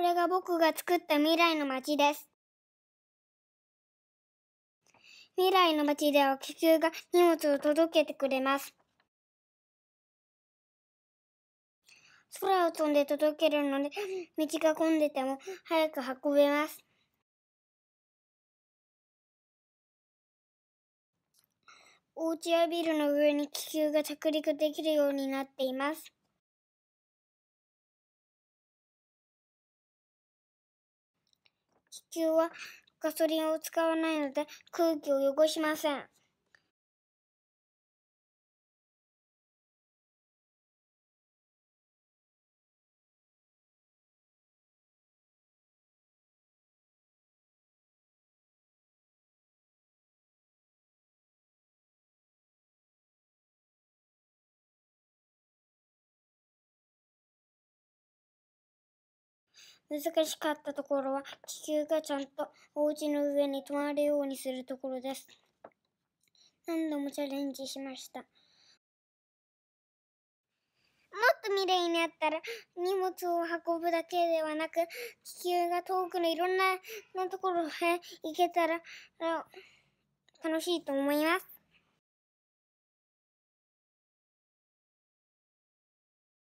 これが僕が作った未来の街です。未来の街では気球が荷物を届けてくれます。空を飛んで届けるので、道が混んでても早く運べます。お家やビルの上に気球が着陸できるようになっています。地球はガソリンを使わないので空気を汚しません。難しかったところは地球がちゃんとお家の上に止まるようにするところです。何度もチャレンジしました。もっと未来にあったら荷物を運ぶだけではなく地球が遠くのいろんなところへ行けたら楽しいと思います。